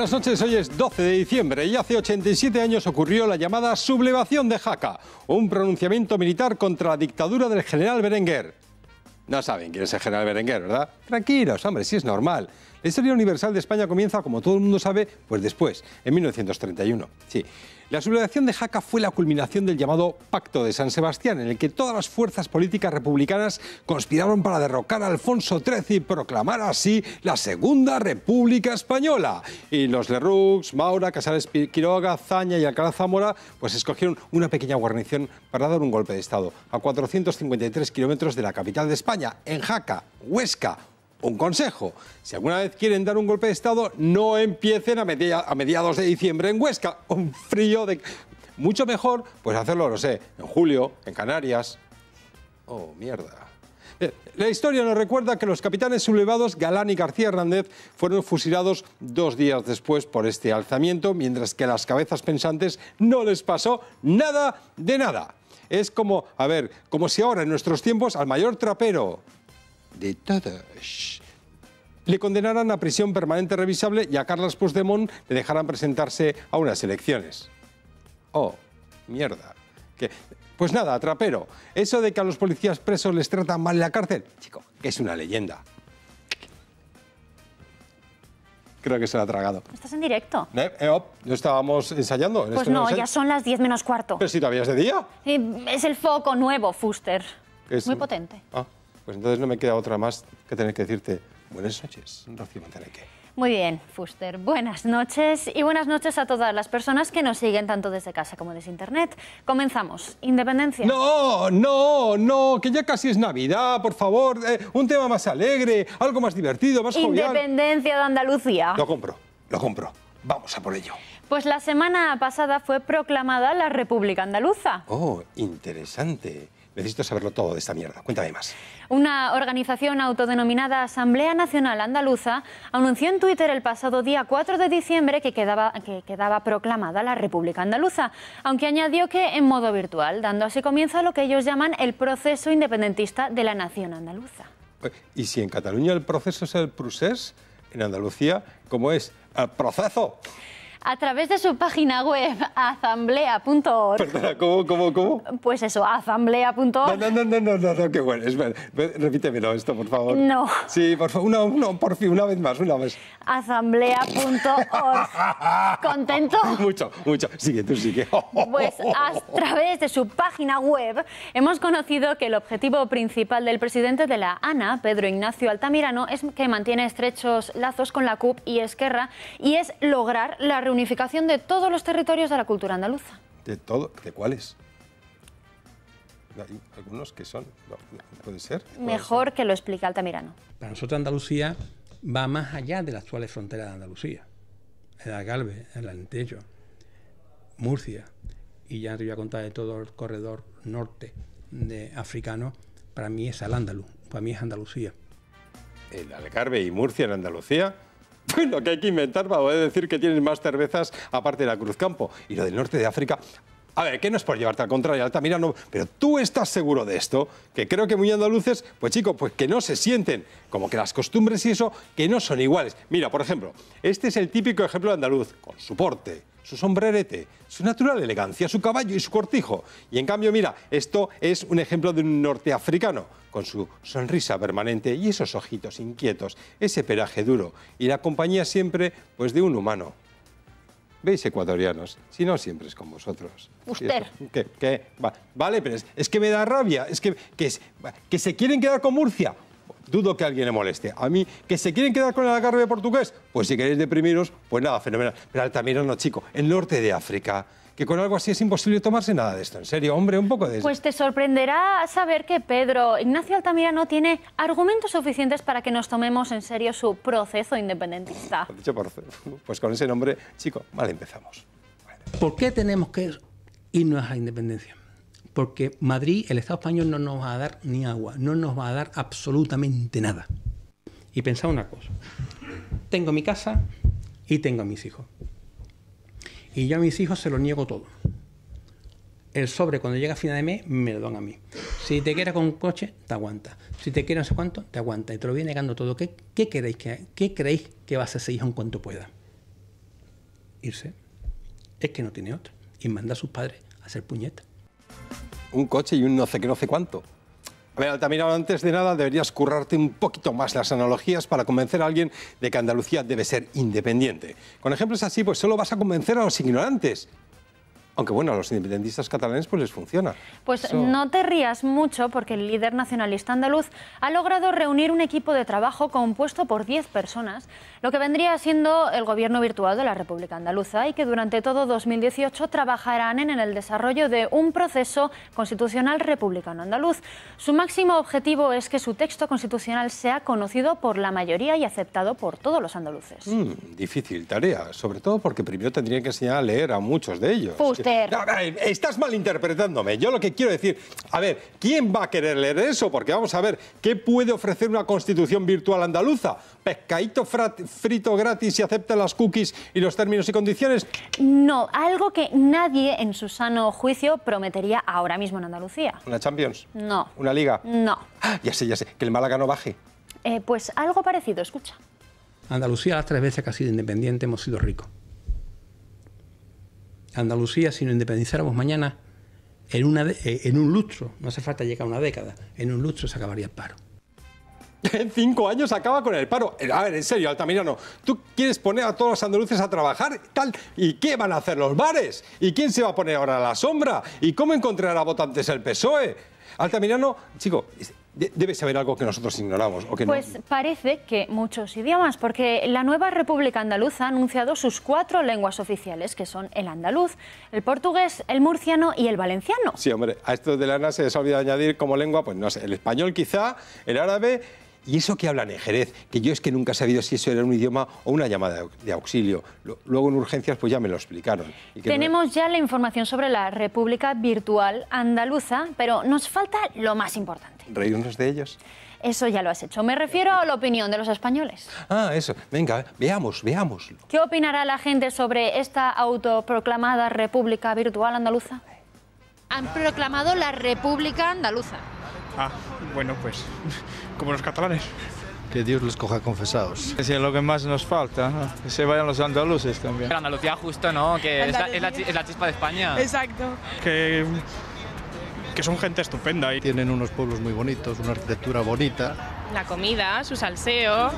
Buenas noches, hoy es 12 de diciembre y hace 87 años ocurrió la llamada sublevación de Jaca, un pronunciamiento militar contra la dictadura del general Berenguer. No saben quién es el general Berenguer, ¿verdad? Tranquilos, hombre, sí es normal. La historia universal de España comienza, como todo el mundo sabe, pues después, en 1931. Sí. La sublevación de Jaca fue la culminación del llamado Pacto de San Sebastián, en el que todas las fuerzas políticas republicanas conspiraron para derrocar a Alfonso XIII y proclamar así la Segunda República Española. Y los Lerroux, Maura, Casares Quiroga, Zaña y Alcalá Zamora pues escogieron una pequeña guarnición para dar un golpe de Estado a 453 kilómetros de la capital de España, en Jaca, Huesca, un consejo. Si alguna vez quieren dar un golpe de Estado, no empiecen a, mediados de diciembre en Huesca. Un frío de... Mucho mejor, pues hacerlo, no sé, en julio, en Canarias. Oh, mierda. La historia nos recuerda que los capitanes sublevados Galán y García Hernández fueron fusilados dos días después por este alzamiento, mientras que a las cabezas pensantes no les pasó nada de nada. Es como, a ver, como si ahora en nuestros tiempos al mayor trapero de todos. Le condenarán a prisión permanente revisable y a Carlos Puigdemont le dejarán presentarse a unas elecciones. Oh, mierda. Pues nada, trapero, eso de que a los policías presos les tratan mal en la cárcel, chico, es una leyenda. Creo que se lo ha tragado. ¿Estás en directo? Eh, eh, no, estábamos ensayando. pues este no, ya son las 10 menos cuarto. Pero si todavía es de día. Eh, es el foco nuevo, Fuster. Muy potente. Ah. Pues entonces no me queda otra más que tener que decirte buenas noches, Rocío Manteneque. Muy bien, Fuster. Buenas noches y buenas noches a todas las personas que nos siguen tanto desde casa como desde internet. Comenzamos. Independencia. No, no, no, que ya casi es Navidad, por favor. Eh, un tema más alegre, algo más divertido, más jovial. Independencia de Andalucía. Lo compro, lo compro. Vamos a por ello. Pues la semana pasada fue proclamada la República Andaluza. Oh, interesante. Necesito saberlo todo de esta mierda. Cuéntame más. Una organización autodenominada Asamblea Nacional Andaluza anunció en Twitter el pasado día 4 de diciembre que quedaba, que quedaba proclamada la República Andaluza, aunque añadió que en modo virtual, dando así comienzo a lo que ellos llaman el proceso independentista de la nación andaluza. Y si en Cataluña el proceso es el procés, en Andalucía, ¿cómo es? ¡El proceso! a través de su página web asamblea.org. Perdona, ¿cómo, cómo, cómo? Pues eso, asamblea.org. No, no, no, no, no, qué bueno. Espera, repítemelo esto, por favor. No. Sí, por favor, una, uno, por fin, una vez más, una vez. Asamblea.org. ¿Contento? Mucho, mucho. Sigue, tú sigue. pues a través de su página web hemos conocido que el objetivo principal del presidente de la ANA, Pedro Ignacio Altamirano, es que mantiene estrechos lazos con la CUP y Esquerra y es lograr la unificación de todos los territorios de la cultura andaluza. ¿De todo? ¿De cuáles? algunos que son, puede ser. Mejor que lo explique Altamirano. Para nosotros Andalucía va más allá de las actuales fronteras de Andalucía. El Algarve, el Alentejo, Murcia, y ya te voy a contar de todo el corredor norte de africano, para mí es al Andaluz, para mí es Andalucía. El Algarve y Murcia en Andalucía Bueno, que hay que inventar para poder decir que tienes más cervezas aparte de la Campo Y lo del norte de África, a ver, que no es por llevarte al contrario, Altamira no, pero tú estás seguro de esto, que creo que muy andaluces, pues chicos, pues que no se sienten, como que las costumbres y eso, que no son iguales. Mira, por ejemplo, este es el típico ejemplo de andaluz, con su porte, su sombrerete, su natural elegancia, su caballo y su cortijo. Y en cambio, mira, esto es un ejemplo de un norteafricano, con su sonrisa permanente y esos ojitos inquietos, ese peraje duro, y la compañía siempre, pues de un humano veis ecuatorianos, si no siempre es con vosotros. Usted. ¿Qué, vale, pero es, que me da rabia, es que, que, se quieren quedar con Murcia. Dudo que alguien le moleste. A mí, que se quieren quedar con el agarre portugués, pues si queréis deprimiros, pues nada, fenomenal. Pero también, no, chico, el norte de África, que con algo así es imposible tomarse nada de esto. En serio, hombre, un poco de eso. Pues te sorprenderá saber que Pedro Ignacio no tiene argumentos suficientes para que nos tomemos en serio su proceso independentista. pues con ese nombre, chico, mal empezamos. ¿Por qué tenemos que irnos a la independencia? Porque Madrid, el Estado español, no nos va a dar ni agua, no nos va a dar absolutamente nada. Y pensad una cosa, tengo mi casa y tengo a mis hijos. Y yo a mis hijos se lo niego todo. El sobre, cuando llega a final de mes, me lo dan a mí. Si te quieras con un coche, te aguanta. Si te quieres no sé cuánto, te aguanta. Y te lo viene negando todo. ¿Qué, qué que, qué creéis que va a hacer ese hijo en cuanto pueda? Irse. Es que no tiene otro. Y manda a sus padres a hacer puñetas. Un coche y un no sé qué, no sé cuánto. A ver, antes de nada deberías currarte un poquito más las analogías para convencer a alguien de que Andalucía debe ser independiente. Con ejemplos así, pues solo vas a convencer a los ignorantes. Aunque bueno, a los independentistas catalanes pues les funciona. Pues no te rías mucho porque el líder nacionalista andaluz ha logrado reunir un equipo de trabajo compuesto por 10 personas, lo que vendría siendo el gobierno virtual de la República Andaluza y que durante todo 2018 trabajarán en el desarrollo de un proceso constitucional republicano andaluz. Su máximo objetivo es que su texto constitucional sea conocido por la mayoría y aceptado por todos los andaluces. Mm, difícil tarea, sobre todo porque primero tendría que enseñar a leer a muchos de ellos estás malinterpretándome. Yo lo que quiero decir, a ver, ¿quién va a querer leer eso? Porque vamos a ver, ¿qué puede ofrecer una constitución virtual andaluza? ¿Pescadito frito gratis si acepta las cookies y los términos y condiciones? No, algo que nadie en su sano juicio prometería ahora mismo en Andalucía. ¿Una Champions? No. ¿Una Liga? No. Ah, ya sé, ya sé, que el Málaga no baje. Eh, pues algo parecido, escucha. Andalucía, las tres veces que ha sido independiente, hemos sido ricos. Andalucía si nos independizáramos mañana, en, una eh, en un lustro, no hace falta llegar a una década, en un lustro se acabaría el paro. En cinco años acaba con el paro. Eh, a ver, en serio, Altamirano, tú quieres poner a todos los andaluces a trabajar, tal, ¿y qué van a hacer los bares? ¿Y quién se va a poner ahora a la sombra? ¿Y cómo encontrará votantes el PSOE? Altamirano, chico, debe saber algo que nosotros ignoramos. que pues parece que muchos idiomas, porque la nueva República Andaluza ha anunciado sus cuatro lenguas oficiales, que son el andaluz, el portugués, el murciano y el valenciano. Sí, hombre, a esto de la ANA se les ha olvidado añadir como lengua, pues no sé, el español quizá, el árabe ¿Y eso que hablan en Jerez? Que yo es que nunca he sabido si eso era un idioma o una llamada de auxilio. Luego en urgencias pues ya me lo explicaron. Tenemos ya la información sobre la República Virtual Andaluza, pero nos falta lo más importante. ¿Reírnos de ellos? Eso ya lo has hecho. Me refiero a la opinión de los españoles. Ah, eso. Venga, veamos, veamos. ¿Qué opinará la gente sobre esta autoproclamada República Virtual Andaluza? Han proclamado la República Andaluza. Ah, bueno, pues como los catalanes. Que Dios los coja confesados. Es lo que más nos falta, que se vayan los andaluces también. Andalucía justo, ¿no? Que es la, chispa de España. Exacto. Que, son gente estupenda. y Tienen unos pueblos muy bonitos, una arquitectura bonita. La comida, su salseo.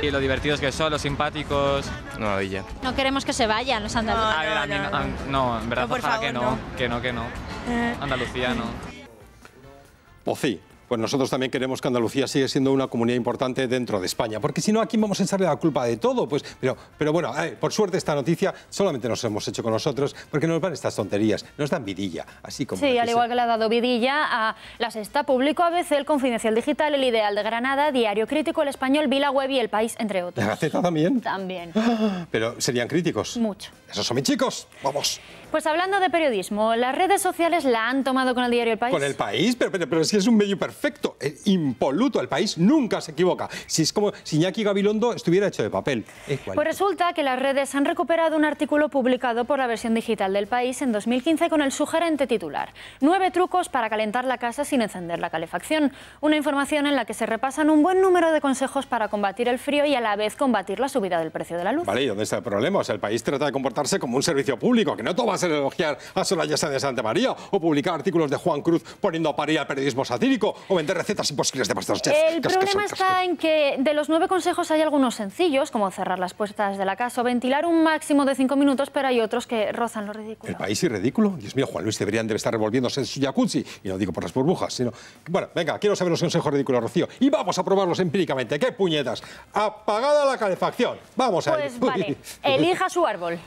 Y lo divertidos que son, los simpáticos. No, No queremos que se vayan los andaluces. No, en verdad, que no, que no, que no. Eh. Andalucía no. Pues sí pues nosotros también queremos que Andalucía siga siendo una comunidad importante dentro de España, porque si no, ¿a vamos a echarle la culpa de todo? Pues, pero, pero bueno, eh, por suerte esta noticia solamente nos hemos hecho con nosotros, porque nos van estas tonterías, nos dan vidilla, así como... Sí, al igual que le ha dado vidilla a La Sexta, Público, ABC, El Confidencial Digital, El Ideal de Granada, Diario Crítico, El Español, Vila Web y El País, entre otros. ¿La Gaceta también? También. Pero serían críticos. Mucho. Esos son mis chicos, vamos. Pues hablando de periodismo, las redes sociales la han tomado con el diario El País. Con El País, pero, pero, es es un medio perfecto, eh, impoluto. El País nunca se equivoca. Si es como si Iñaki Gabilondo estuviera hecho de papel. Pues resulta que las redes han recuperado un artículo publicado por la versión digital del País en 2015 con el sugerente titular. Nueve trucos para calentar la casa sin encender la calefacción. Una información en la que se repasan un buen número de consejos para combatir el frío y a la vez combatir la subida del precio de la luz. Vale, ¿y dónde está el problema? O el País trata de comportarse como un servicio público, que no tomas elogiar a Soraya Sáenz de Santa María o publicar artículos de Juan Cruz poniendo a parir al periodismo satírico o vender recetas imposibles de Masterchef. El problema está en que de los nueve consejos hay algunos sencillos, como cerrar las puertas de la casa o ventilar un máximo de cinco minutos, pero hay otros que rozan lo ridículo. El país es ridículo. Dios mío, Juan Luis deberían debe estar revolviéndose en su jacuzzi. Y no digo por las burbujas, sino... Bueno, venga, quiero saber los consejos ridículos, Rocío. Y vamos a probarlos empíricamente. ¡Qué puñetas! Apagada la calefacción. Vamos a pues, Elija su árbol.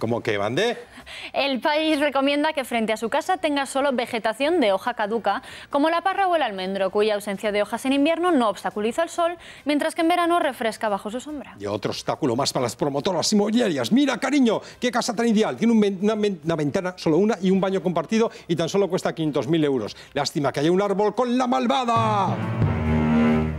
¿Cómo que van El país recomienda que frente a su casa tenga solo vegetación de hoja caduca, como la parra o el almendro, cuya ausencia de hojas en invierno no obstaculiza el sol, mientras que en verano refresca bajo su sombra. Y otro obstáculo más para las promotoras inmobiliarias. Mira, cariño, qué casa tan ideal. Tiene una, una, ventana, solo una, y un baño compartido, y tan solo cuesta 500.000 euros. Lástima que haya un árbol con la malvada.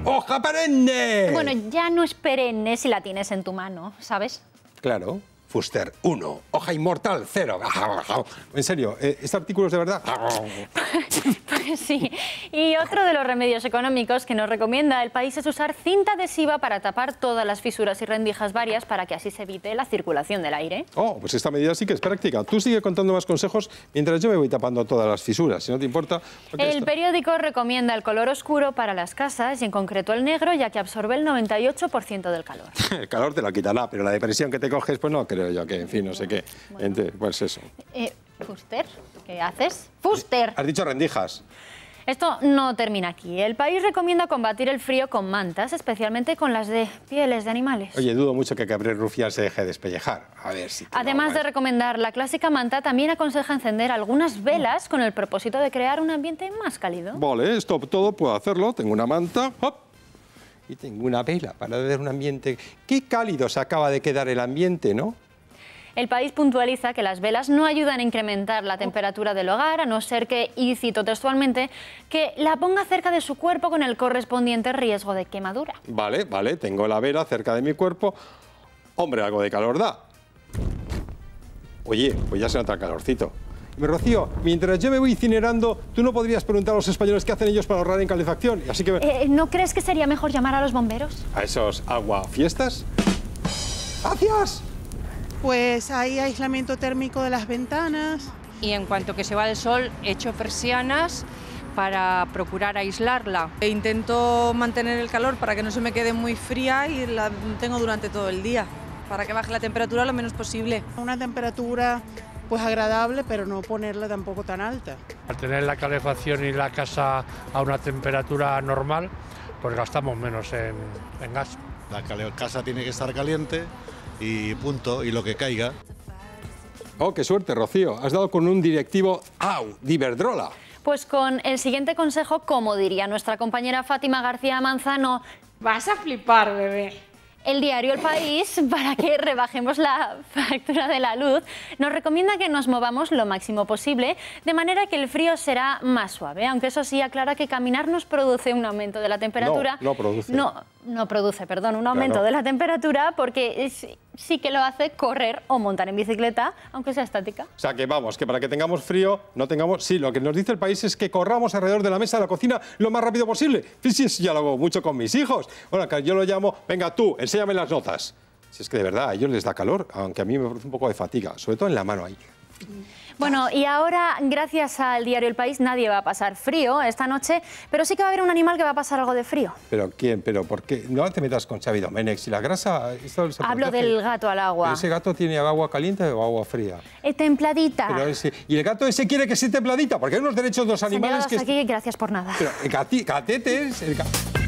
¡Hoja perenne! Bueno, ya no es perenne si la tienes en tu mano, ¿sabes? Claro. Fuster 1, Hoja Inmortal 0. En serio, eh, este artículo es de verdad. Pues sí. Y otro de los remedios económicos que nos recomienda el país es usar cinta adhesiva para tapar todas las fisuras y rendijas varias para que así se evite la circulación del aire. Oh, pues esta medida sí que es práctica. Tú sigue contando más consejos mientras yo me voy tapando todas las fisuras, si no te importa. El periódico recomienda el color oscuro para las casas y en concreto el negro, ya que absorbe el 98% del calor. el calor te lo quitará, pero la depresión que te coges, pues no, creo creo yo que, en fin, no sé qué. pues eso. Eh, ¿Fuster? ¿Qué haces? ¡Fuster! Has dicho rendijas. Esto no termina aquí. El país recomienda combatir el frío con mantas, especialmente con las de pieles de animales. Oye, dudo mucho que Cabrera Rufián se deje despellejar. A ver si. Además de recomendar la clásica manta, también aconseja encender algunas velas con el propósito de crear un ambiente más cálido. Vale, esto todo puedo hacerlo. Tengo una manta. ¡Hop! Y tengo una vela para dar un ambiente. Qué cálido se acaba de quedar el ambiente, ¿no? El país puntualiza que las velas no ayudan a incrementar la temperatura del hogar, a no ser que, y cito textualmente, que la ponga cerca de su cuerpo con el correspondiente riesgo de quemadura. Vale, vale, tengo la vela cerca de mi cuerpo. Hombre, algo de calor da. Oye, pues ya se nota el calorcito. Rocío, mientras yo me voy incinerando, tú no podrías preguntar a los españoles qué hacen ellos para ahorrar en calefacción. Así que... Eh, ¿No crees que sería mejor llamar a los bomberos? ¿A esos agua fiestas. ¡Gracias! pues hay aislamiento térmico de las ventanas. Y en cuanto que se va el sol, echo persianas para procurar aislarla. ...e Intento mantener el calor para que no se me quede muy fría y la tengo durante todo el día, para que baje la temperatura lo menos posible. Una temperatura pues agradable, pero no ponerla tampoco tan alta. Al tener la calefacción y la casa a una temperatura normal, pues gastamos menos en gas. La casa tiene que estar caliente, y punto, y lo que caiga. Oh, qué suerte, Rocío. Has dado con un directivo ¡au! ¡Diverdrola! Pues con el siguiente consejo, como diría nuestra compañera Fátima García Manzano... Vas a flipar, bebé el diario El País, para que rebajemos la factura de la luz, nos recomienda que nos movamos lo máximo posible, de manera que el frío será más suave. Aunque eso sí aclara que caminar nos produce un aumento de la temperatura. No, no produce. No, no produce, perdón, un aumento de la temperatura porque... Es, sí que lo hace correr o montar en bicicleta, aunque sea estática. O sea, que vamos, que para que tengamos frío, no tengamos... Sí, lo que nos dice el país es que corramos alrededor de la mesa de la cocina lo más rápido posible. Sí, sí, ya lo hago mucho con mis hijos. Bueno, yo lo llamo, venga tú, enséñame las notas. Si es que de verdad a ellos les da calor, aunque a mí me produce un poco de fatiga, sobre todo en la mano ahí. Bueno, y ahora, gracias al diario El País, nadie va a pasar frío esta noche, pero sí que va a haber un animal que va a pasar algo de frío. ¿Pero quién? ¿Pero por qué? No te metas con Xavi Menex. Si la grasa... Hablo del gato al agua. ¿Ese gato tiene agua caliente o agua fría? Eh, templadita. Y el gato ese quiere que sea templadita, porque hay unos derechos de los animales que... aquí, gracias por nada. Pero eh, el